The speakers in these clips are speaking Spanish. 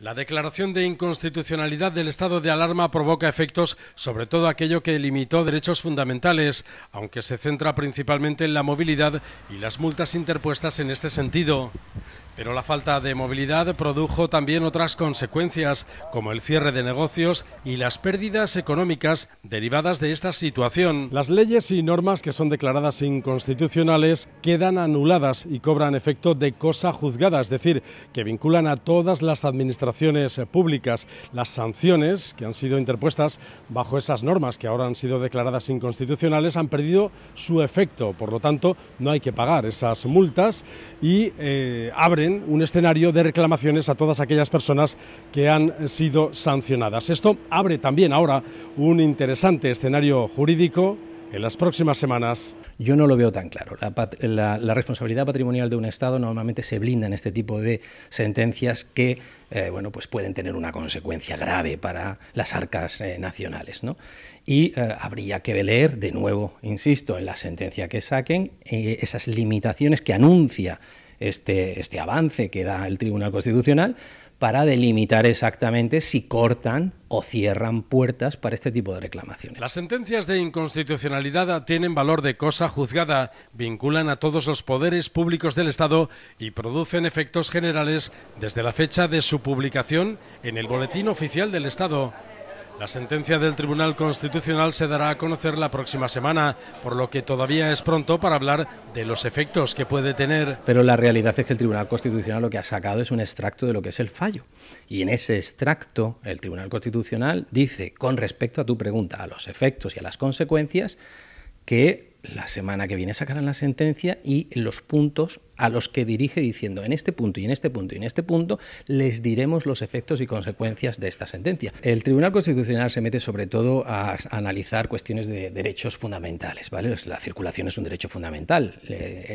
La declaración de inconstitucionalidad del estado de alarma provoca efectos sobre todo aquello que limitó derechos fundamentales, aunque se centra principalmente en la movilidad y las multas interpuestas en este sentido. Pero la falta de movilidad produjo también otras consecuencias, como el cierre de negocios y las pérdidas económicas derivadas de esta situación. Las leyes y normas que son declaradas inconstitucionales quedan anuladas y cobran efecto de cosa juzgada, es decir, que vinculan a todas las administraciones públicas. Las sanciones que han sido interpuestas bajo esas normas que ahora han sido declaradas inconstitucionales han perdido su efecto, por lo tanto no hay que pagar esas multas y eh, abre un escenario de reclamaciones a todas aquellas personas que han sido sancionadas. Esto abre también ahora un interesante escenario jurídico en las próximas semanas. Yo no lo veo tan claro. La, responsabilidad patrimonial de un Estado normalmente se blinda en este tipo de sentencias que eh, bueno, pues pueden tener una consecuencia grave para las arcas eh, nacionales. ¿no? Y eh, habría que leer, de nuevo, insisto, en la sentencia que saquen, esas limitaciones que anuncia este, este, avance que da el Tribunal Constitucional para delimitar exactamente si cortan o cierran puertas para este tipo de reclamaciones. Las sentencias de inconstitucionalidad tienen valor de cosa juzgada, vinculan a todos los poderes públicos del Estado y producen efectos generales desde la fecha de su publicación en el Boletín Oficial del Estado. La sentencia del Tribunal Constitucional se dará a conocer la próxima semana, por lo que todavía es pronto para hablar de los efectos que puede tener. Pero la realidad es que el Tribunal Constitucional lo que ha sacado es un extracto de lo que es el fallo. Y en ese extracto, el Tribunal Constitucional dice, con respecto a tu pregunta, a los efectos y a las consecuencias, que la semana que viene sacarán la sentencia y los puntos a los que dirige diciendo en este punto y en este punto y en este punto les diremos los efectos y consecuencias de esta sentencia. El Tribunal Constitucional se mete sobre todo a analizar cuestiones de derechos fundamentales, ¿vale? La circulación es un derecho fundamental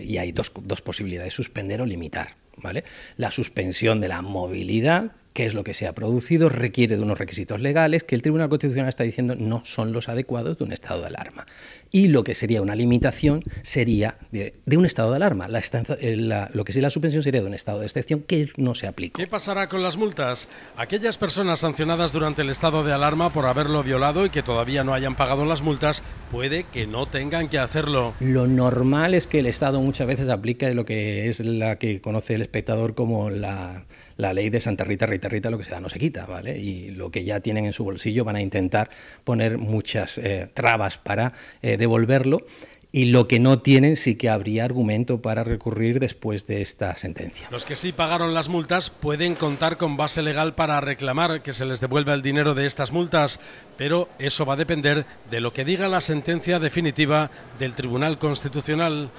y hay dos, posibilidades, suspender o limitar, ¿vale? La suspensión de la movilidad qué es lo que se ha producido, requiere de unos requisitos legales que el Tribunal Constitucional está diciendo no son los adecuados de un estado de alarma. Y lo que sería una limitación sería de, un estado de alarma. Eh, la lo que sería la suspensión sería de un estado de excepción que no se aplica. ¿Qué pasará con las multas? Aquellas personas sancionadas durante el estado de alarma por haberlo violado y que todavía no hayan pagado las multas, puede que no tengan que hacerlo. Lo normal es que el Estado muchas veces aplique lo que es la que conoce el espectador como la la ley de Santa Rita, Rita, Rita, lo que se da no se quita, ¿vale? Y lo que ya tienen en su bolsillo van a intentar poner muchas eh, trabas para eh, devolverlo y lo que no tienen sí que habría argumento para recurrir después de esta sentencia. Los que sí pagaron las multas pueden contar con base legal para reclamar que se les devuelva el dinero de estas multas, pero eso va a depender de lo que diga la sentencia definitiva del Tribunal Constitucional.